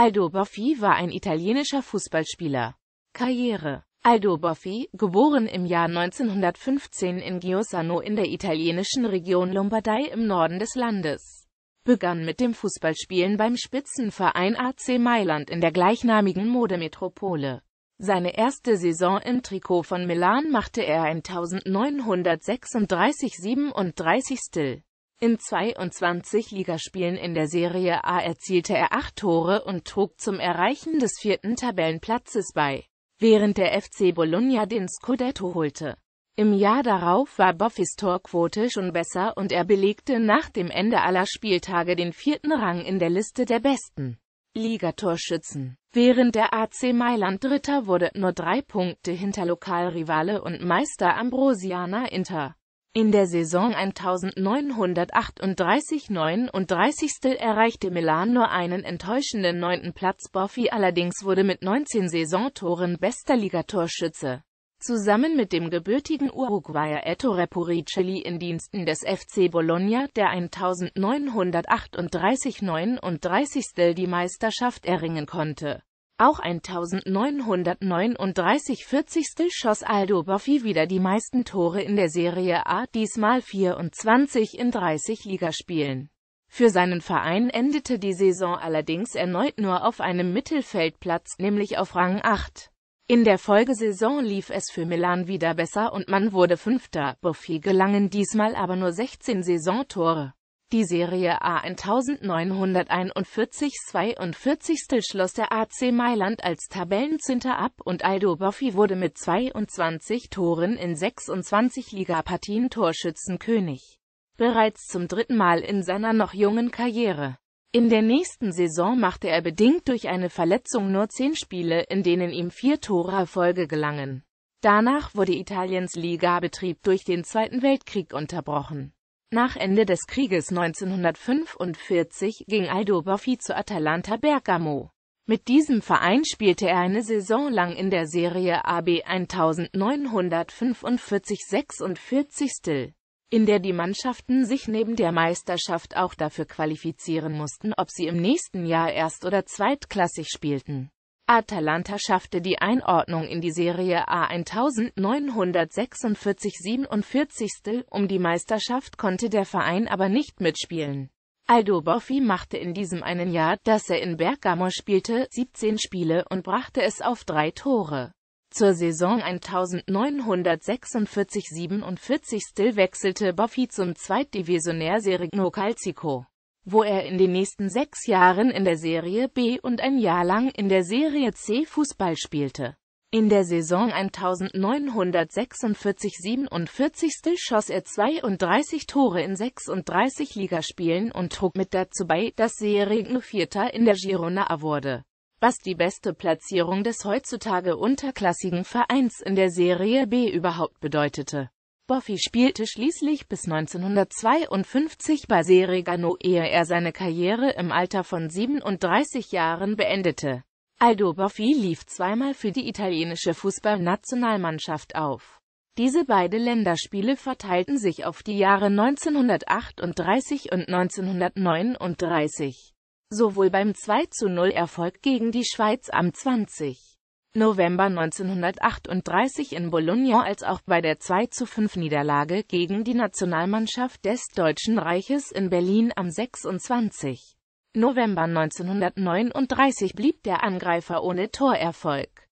Aldo Boffi war ein italienischer Fußballspieler. Karriere Aldo Boffi, geboren im Jahr 1915 in Giossano in der italienischen Region Lombardei im Norden des Landes, begann mit dem Fußballspielen beim Spitzenverein AC Mailand in der gleichnamigen Modemetropole. Seine erste Saison im Trikot von Milan machte er 1936-37 Stil. In 22 Ligaspielen in der Serie A erzielte er acht Tore und trug zum Erreichen des vierten Tabellenplatzes bei, während der FC Bologna den Scudetto holte. Im Jahr darauf war Boffis Torquote schon besser und er belegte nach dem Ende aller Spieltage den vierten Rang in der Liste der besten Ligatorschützen. Während der AC Mailand Dritter wurde, nur drei Punkte hinter Lokalrivale und Meister Ambrosiana Inter. In der Saison 1938-39 erreichte Milan nur einen enttäuschenden neunten Platz. Boffi allerdings wurde mit 19 Saisontoren bester Ligatorschütze. Zusammen mit dem gebürtigen Uruguayer Ettore Puricelli in Diensten des FC Bologna, der 1938-39 die Meisterschaft erringen konnte. Auch 1939-40 schoss Aldo Boffi wieder die meisten Tore in der Serie A, diesmal 24 in 30 Ligaspielen. Für seinen Verein endete die Saison allerdings erneut nur auf einem Mittelfeldplatz, nämlich auf Rang 8. In der Folgesaison lief es für Milan wieder besser und man wurde Fünfter, Buffy gelangen diesmal aber nur 16 Saisontore. Die Serie A 1941 42. schloss der AC Mailand als Tabellenzehnter ab und Aldo Boffi wurde mit 22 Toren in 26 Ligapartien Torschützenkönig. Bereits zum dritten Mal in seiner noch jungen Karriere. In der nächsten Saison machte er bedingt durch eine Verletzung nur zehn Spiele, in denen ihm vier Tore Erfolge gelangen. Danach wurde Italiens Ligabetrieb durch den Zweiten Weltkrieg unterbrochen. Nach Ende des Krieges 1945 ging Aldo Boffi zu Atalanta Bergamo. Mit diesem Verein spielte er eine Saison lang in der Serie AB 1945-46. In der die Mannschaften sich neben der Meisterschaft auch dafür qualifizieren mussten, ob sie im nächsten Jahr erst- oder zweitklassig spielten. Atalanta schaffte die Einordnung in die Serie A 1946-47. Um die Meisterschaft konnte der Verein aber nicht mitspielen. Aldo Boffi machte in diesem einen Jahr, dass er in Bergamo spielte, 17 Spiele und brachte es auf drei Tore. Zur Saison 1946-47 wechselte Boffi zum Zweitdivisionär Serigno Calcico wo er in den nächsten sechs Jahren in der Serie B und ein Jahr lang in der Serie C Fußball spielte. In der Saison 1946-47 schoss er 32 Tore in 36 Ligaspielen und trug mit dazu bei, dass Serie Serienvierter in der Girona wurde, was die beste Platzierung des heutzutage unterklassigen Vereins in der Serie B überhaupt bedeutete. Buffy spielte schließlich bis 1952 bei Seregano, ehe er seine Karriere im Alter von 37 Jahren beendete. Aldo Buffy lief zweimal für die italienische Fußballnationalmannschaft auf. Diese beide Länderspiele verteilten sich auf die Jahre 1938 und 1939. Sowohl beim 2-0-Erfolg gegen die Schweiz am 20. November 1938 in Bologna als auch bei der 2-5-Niederlage zu gegen die Nationalmannschaft des Deutschen Reiches in Berlin am 26. November 1939 blieb der Angreifer ohne Torerfolg.